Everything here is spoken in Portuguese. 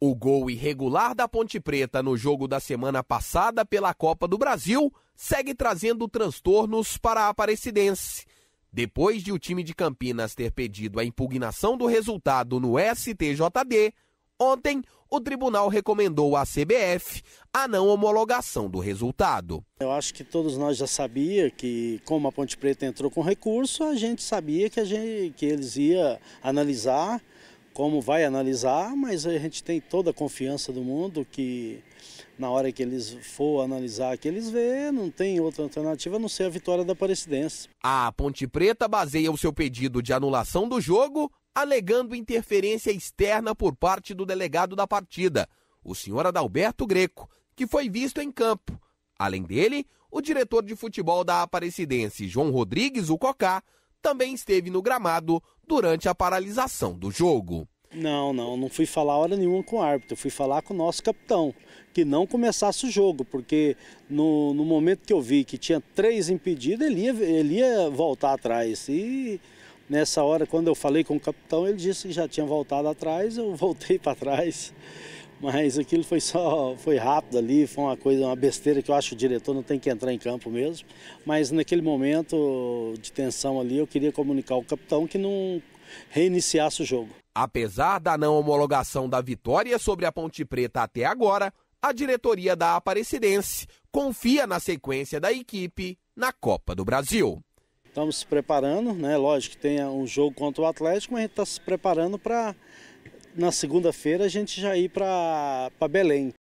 O gol irregular da Ponte Preta no jogo da semana passada pela Copa do Brasil segue trazendo transtornos para a Aparecidense. Depois de o time de Campinas ter pedido a impugnação do resultado no STJD, ontem o tribunal recomendou à CBF a não homologação do resultado. Eu acho que todos nós já sabia que, como a Ponte Preta entrou com recurso, a gente sabia que, a gente, que eles iam analisar como vai analisar, mas a gente tem toda a confiança do mundo que na hora que eles for analisar, que eles vê, não tem outra alternativa a não ser a vitória da Aparecidense. A Ponte Preta baseia o seu pedido de anulação do jogo alegando interferência externa por parte do delegado da partida, o senhor Adalberto Greco, que foi visto em campo. Além dele, o diretor de futebol da Aparecidense, João Rodrigues, o Cocá, também esteve no gramado durante a paralisação do jogo. Não, não, não fui falar hora nenhuma com o árbitro, fui falar com o nosso capitão, que não começasse o jogo, porque no, no momento que eu vi que tinha três impedidos, ele ia, ele ia voltar atrás. E nessa hora, quando eu falei com o capitão, ele disse que já tinha voltado atrás, eu voltei para trás. Mas aquilo foi só, foi rápido ali, foi uma coisa, uma besteira que eu acho que o diretor não tem que entrar em campo mesmo. Mas naquele momento de tensão ali, eu queria comunicar ao capitão que não reiniciasse o jogo. Apesar da não homologação da vitória sobre a Ponte Preta até agora, a diretoria da Aparecidense confia na sequência da equipe na Copa do Brasil. Estamos se preparando, né? Lógico que tem um jogo contra o Atlético, mas a gente está se preparando para na segunda-feira a gente já ir para Belém.